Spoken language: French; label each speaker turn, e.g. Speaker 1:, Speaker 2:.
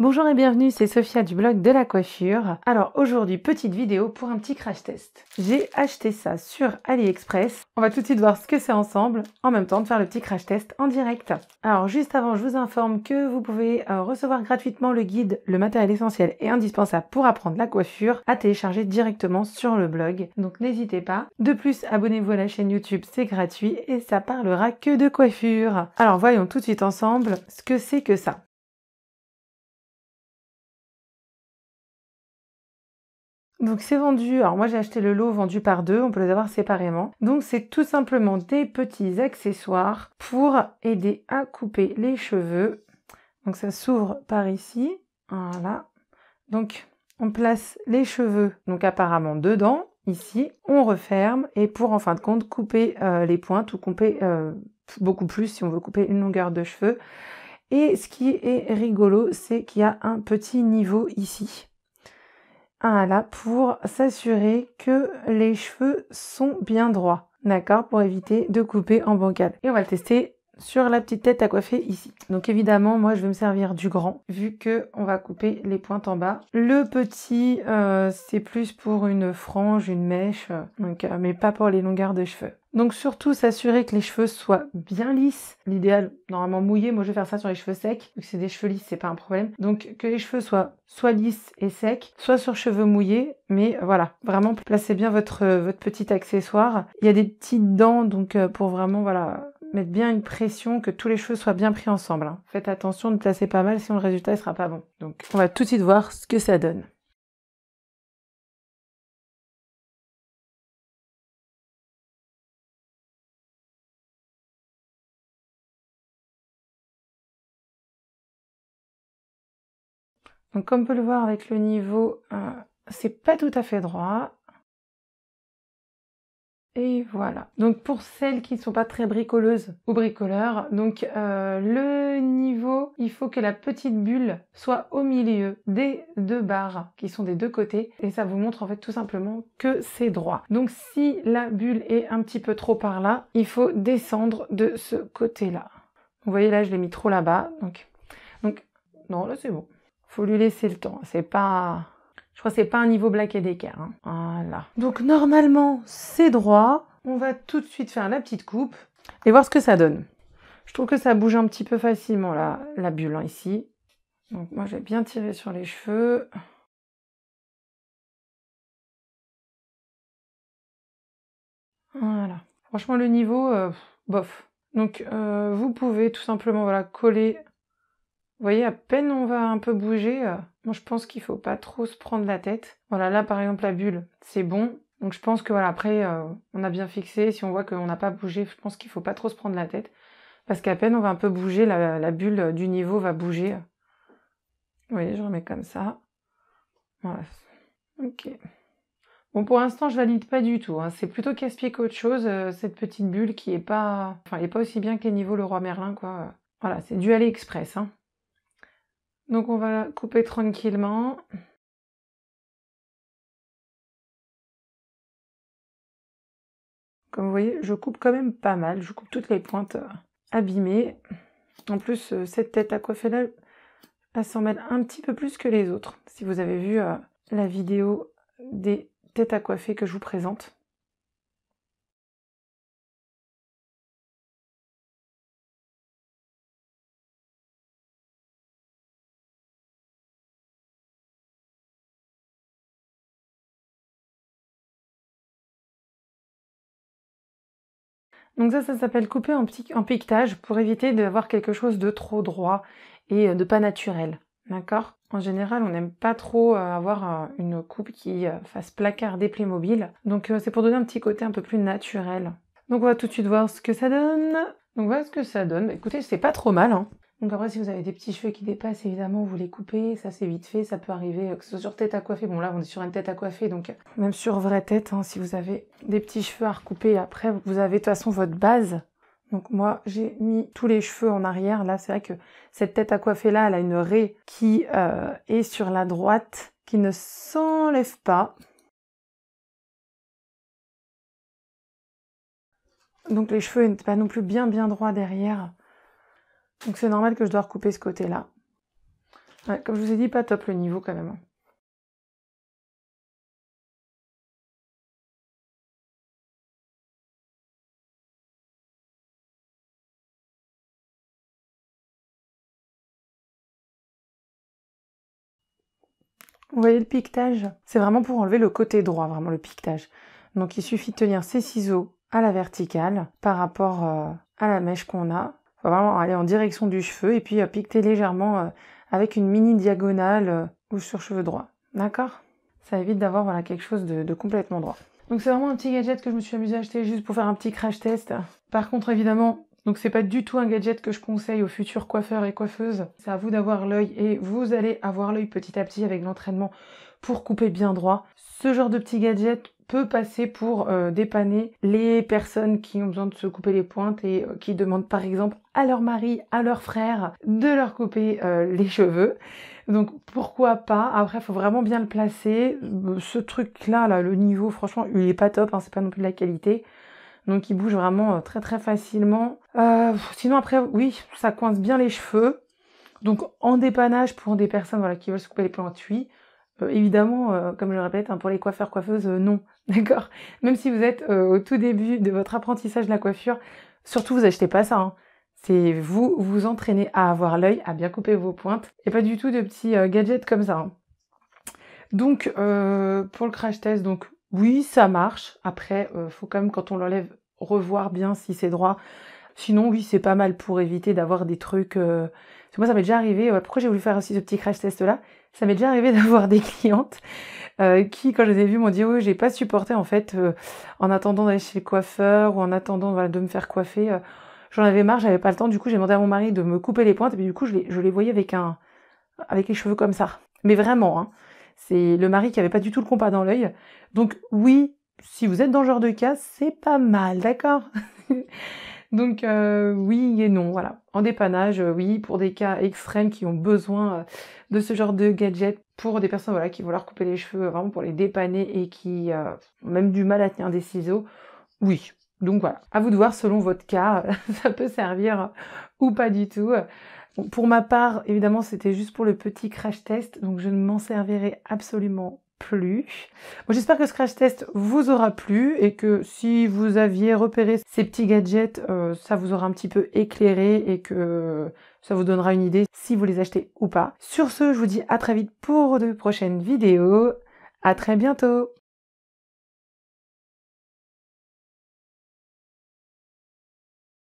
Speaker 1: Bonjour et bienvenue, c'est Sophia du blog de la coiffure. Alors aujourd'hui, petite vidéo pour un petit crash test. J'ai acheté ça sur AliExpress. On va tout de suite voir ce que c'est ensemble, en même temps de faire le petit crash test en direct. Alors juste avant, je vous informe que vous pouvez euh, recevoir gratuitement le guide Le matériel essentiel et indispensable pour apprendre la coiffure à télécharger directement sur le blog. Donc n'hésitez pas. De plus, abonnez-vous à la chaîne YouTube, c'est gratuit et ça
Speaker 2: parlera que de coiffure. Alors voyons tout de suite ensemble ce que c'est que ça. Donc c'est vendu,
Speaker 1: alors moi j'ai acheté le lot vendu par deux, on peut les avoir séparément. Donc c'est tout simplement des petits accessoires pour aider à couper les cheveux. Donc ça s'ouvre par ici, voilà. Donc on place les cheveux, donc apparemment dedans, ici, on referme et pour en fin de compte couper euh, les pointes ou couper euh, beaucoup plus si on veut couper une longueur de cheveux. Et ce qui est rigolo, c'est qu'il y a un petit niveau ici pour s'assurer que les cheveux sont bien droits. D'accord Pour éviter de couper en bancale. Et on va le tester sur la petite tête à coiffer ici. Donc évidemment, moi je vais me servir du grand vu que on va couper les pointes en bas. Le petit, euh, c'est plus pour une frange, une mèche, euh, donc, euh, mais pas pour les longueurs de cheveux. Donc surtout s'assurer que les cheveux soient bien lisses. L'idéal, normalement mouillé, moi je vais faire ça sur les cheveux secs, vu que c'est des cheveux lisses, c'est pas un problème. Donc que les cheveux soient soit lisses et secs, soit sur cheveux mouillés, mais euh, voilà, vraiment placez bien votre, euh, votre petit accessoire. Il y a des petites dents, donc euh, pour vraiment voilà mettre bien une pression que tous les cheveux soient bien pris ensemble. Hein. Faites attention de placer pas mal, sinon le résultat
Speaker 2: ne sera pas bon. Donc on va tout de suite voir ce que ça donne. Donc comme on peut le voir avec le niveau, euh, c'est pas tout à fait droit.
Speaker 1: Et voilà. Donc pour celles qui ne sont pas très bricoleuses ou bricoleurs, donc euh, le niveau, il faut que la petite bulle soit au milieu des deux barres qui sont des deux côtés et ça vous montre en fait tout simplement que c'est droit. Donc si la bulle est un petit peu trop par là, il faut descendre de ce côté-là. Vous voyez là, je l'ai mis trop là-bas. donc non, là c'est bon. Faut lui laisser le temps. C'est pas, je crois que c'est pas un niveau black et d'équerre. Hein. Voilà. Donc normalement, c'est droit. On va tout de suite faire la petite coupe et voir ce que ça donne. Je trouve que ça bouge un petit peu facilement la, la bulle hein, ici.
Speaker 2: Donc moi j'ai bien tiré sur les cheveux. Voilà. Franchement le niveau, euh,
Speaker 1: bof. Donc euh, vous pouvez tout simplement voilà, coller vous voyez, à peine on va un peu bouger, euh, moi je pense qu'il faut pas trop se prendre la tête. Voilà, là par exemple la bulle, c'est bon. Donc je pense que voilà, après euh, on a bien fixé, si on voit qu'on n'a pas bougé, je pense qu'il faut pas trop se prendre la tête. Parce qu'à peine on va un peu bouger, la, bulle du niveau va bouger. Vous voyez, je remets comme ça. Voilà. Ok. Bon, pour l'instant, je valide pas du tout. Hein. C'est plutôt casse-pied qu'autre chose, euh, cette petite bulle qui est pas... Enfin, est pas aussi bien qu'un niveau le roi Merlin, quoi. Voilà, c'est du AliExpress, hein.
Speaker 2: Donc on va couper tranquillement. Comme vous voyez, je coupe quand même pas mal. Je coupe toutes
Speaker 1: les pointes euh, abîmées. En plus, euh, cette tête à coiffer là, elle s'en mêle un petit peu plus que les autres. Si vous avez vu euh, la vidéo des têtes
Speaker 2: à coiffer que je vous présente, Donc ça, ça s'appelle
Speaker 1: couper en, en piquetage pour éviter d'avoir quelque chose de trop droit et euh, de pas naturel. D'accord En général, on n'aime pas trop euh, avoir euh, une coupe qui fasse placard plaies Playmobil. Donc c'est pour donner un petit côté un peu plus naturel. Donc on va tout de suite voir ce que ça donne. Donc voilà ce que ça donne. Bah, écoutez, c'est pas trop mal. Hein. Donc après, si vous avez des petits cheveux qui dépassent, évidemment, vous les coupez. Ça, c'est vite fait. Ça peut arriver euh, que ce soit sur tête à coiffer. Bon, là, on est sur une tête à coiffer, donc euh, même sur vraie tête, hein, si vous avez des petits cheveux à recouper, après, vous avez de toute façon votre base. Donc moi, j'ai mis tous les cheveux en arrière. Là, c'est vrai que cette tête à coiffer là, elle a une raie qui euh, est sur la droite, qui ne s'enlève pas. Donc les cheveux n'étaient pas non plus bien bien droits derrière. Donc c'est normal que je dois recouper ce côté-là.
Speaker 2: comme je vous ai dit, pas top le niveau quand même. Vous voyez le piquetage C'est vraiment pour enlever le côté droit, vraiment
Speaker 1: le piquetage. Donc il suffit de tenir ces ciseaux à la verticale par rapport euh, à la mèche qu'on a va vraiment aller en direction du cheveu et puis à euh, piqueter légèrement euh, avec une mini diagonale euh, ou sur cheveux droit. D'accord Ça évite d'avoir voilà, quelque chose de, de complètement droit. Donc c'est vraiment un petit gadget que je me suis amusée à acheter juste pour faire un petit crash test. Par contre évidemment, donc c'est pas du tout un gadget que je conseille aux futurs coiffeurs et coiffeuses. C'est à vous d'avoir l'œil et vous allez avoir l'œil petit à petit avec l'entraînement pour couper bien droit. Ce genre de petit gadget peut passer pour euh, dépanner les personnes qui ont besoin de se couper les pointes et euh, qui demandent par exemple à leur mari, à leur frère de leur couper euh, les cheveux. Donc pourquoi pas Après, il faut vraiment bien le placer. Ce truc-là, là, le niveau, franchement, il est pas top. Hein, c'est pas non plus de la qualité. Donc il bouge vraiment très très facilement. sinon après, oui, ça coince bien les cheveux. Donc en dépannage pour des personnes voilà, qui veulent se couper les pointes, oui. évidemment, comme je le répète, hein, pour les coiffeurs coiffeuses, non. D'accord Même si vous êtes euh, au tout début de votre apprentissage de la coiffure, surtout vous achetez pas ça. Hein. C'est vous vous entraînez à avoir l'œil, à bien couper vos pointes et pas du tout de petits euh, gadgets comme ça. Hein. Donc euh, pour le crash test, donc oui ça marche. Après, faut quand même quand on l'enlève revoir bien si c'est droit. Sinon oui c'est pas mal pour éviter d'avoir des trucs. Moi ça m'est déjà arrivé. pourquoi j'ai voulu faire aussi ce petit crash test là Ça m'est déjà arrivé d'avoir des clientes euh, qui, quand je les ai vus, m'ont dit oui, j'ai pas supporté en fait, euh, en attendant d'aller chez le coiffeur ou en attendant voilà, de me faire coiffer, euh, j'en avais marre, j'avais pas le temps. Du coup, j'ai demandé à mon mari de me couper les pointes et puis du coup, je les, je les voyais avec un, avec les cheveux comme ça. Mais vraiment, hein. c'est le mari qui avait pas du tout le compas dans l'œil. Donc oui, si vous êtes dans ce genre de cas, c'est pas mal, d'accord Donc euh, oui et non, voilà. En dépannage, euh, oui, pour des cas extrêmes qui ont besoin euh, de ce genre de gadget, pour des personnes voilà, qui vont leur couper les cheveux vraiment pour les dépanner et qui ont même du mal à tenir des ciseaux, oui. Donc voilà, à vous de voir selon votre cas, ça peut servir ou pas du tout. pour ma part, évidemment, c'était juste pour le petit crash test, donc je ne m'en servirai absolument J'espère que ce crash test vous aura plu et que si vous aviez repéré ces petits gadgets, euh, ça vous aura un petit peu éclairé et que ça vous donnera une idée si vous les achetez ou pas. Sur
Speaker 2: ce, je vous dis à très vite pour de prochaines vidéos. À très bientôt